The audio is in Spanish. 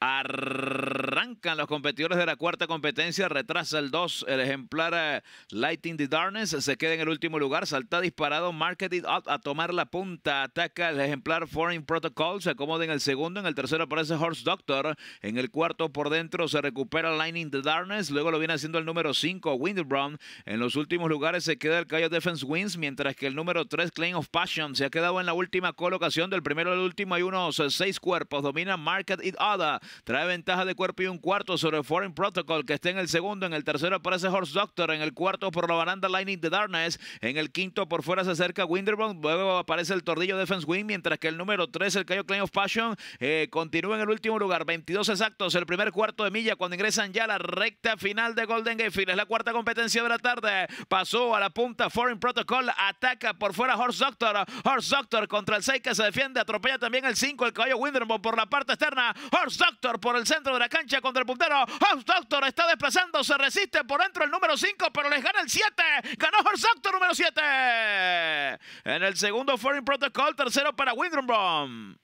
Arrrrr los competidores de la cuarta competencia, retrasa el 2, el ejemplar eh, Lighting the Darkness, se queda en el último lugar, salta disparado, Market It Up a tomar la punta, ataca el ejemplar Foreign Protocol, se acomoda en el segundo, en el tercero aparece Horse Doctor, en el cuarto por dentro se recupera Lightning the Darkness, luego lo viene haciendo el número 5, Brown, en los últimos lugares se queda el Cayo Defense Wins, mientras que el número 3, Claim of Passion, se ha quedado en la última colocación, del primero al último hay unos eh, seis cuerpos, domina Market It Ada, trae ventaja de cuerpo y un cuarto sobre Foreign Protocol, que está en el segundo. En el tercero aparece Horse Doctor. En el cuarto por la baranda Lightning the Darkness. En el quinto por fuera se acerca Winterbond. Luego aparece el Tordillo Defense Wing. Mientras que el número tres, el Cayo Claim of Passion, eh, continúa en el último lugar. 22 exactos. El primer cuarto de milla cuando ingresan ya la recta final de Golden Gate Es la cuarta competencia de la tarde. Pasó a la punta Foreign Protocol. Ataca por fuera Horse Doctor. Horse Doctor contra el 6 que se defiende. Atropella también el 5, el Caballo Winterbond por la parte externa. Horse Doctor por el centro de la cancha del puntero. House Doctor está desplazando, se resiste por dentro el número 5, pero les gana el 7. Ganó el Doctor número 7. En el segundo, Foreign Protocol. Tercero para Bomb.